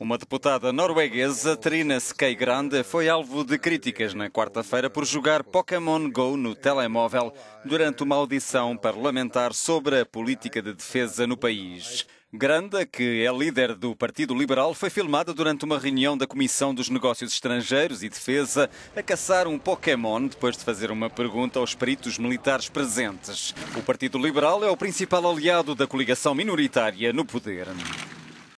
Uma deputada norueguesa, Trina Skei-Grande, foi alvo de críticas na quarta-feira por jogar Pokémon Go no telemóvel durante uma audição parlamentar sobre a política de defesa no país. Grande, que é líder do Partido Liberal, foi filmada durante uma reunião da Comissão dos Negócios Estrangeiros e Defesa a caçar um Pokémon depois de fazer uma pergunta aos peritos militares presentes. O Partido Liberal é o principal aliado da coligação minoritária no poder.